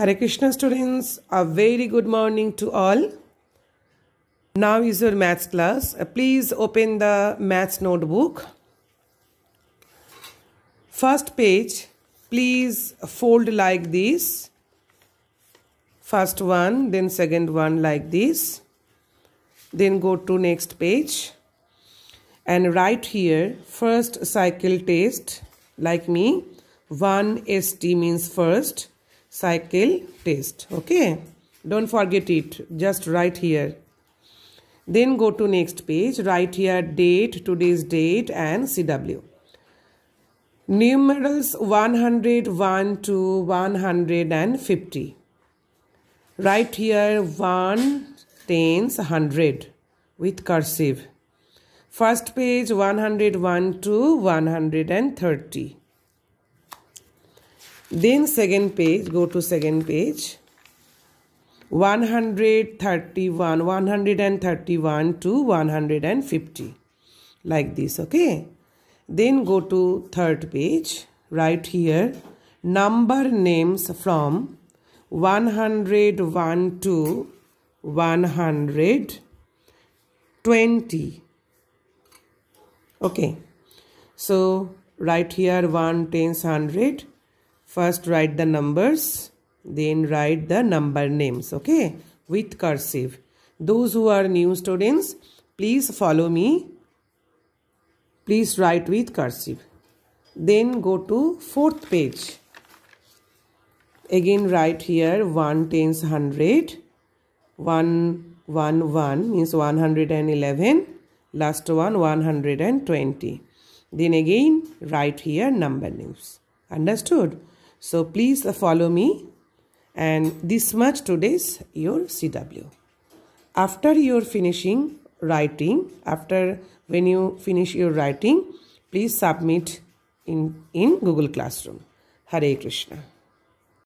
Hare Krishna students, a very good morning to all. Now is your maths class. Uh, please open the maths notebook. First page, please fold like this. First one, then second one like this. Then go to next page. And right here, first cycle test like me. 1 ST means first cycle test okay don't forget it just write here then go to next page write here date today's date and cw numerals 101 to 150 write here 1 tens 100 with cursive first page 101 to 130 then second page go to second page 131 131 to 150 like this okay then go to third page right here number names from 101 to 120 okay so right here 1 tens 100 first write the numbers then write the number names okay with cursive those who are new students please follow me please write with cursive then go to fourth page again write here 1 tens 100 one one means 111 last one 120 then again write here number names understood so please follow me and this much today's your CW. After you're finishing writing, after when you finish your writing, please submit in, in Google Classroom. Hare Krishna.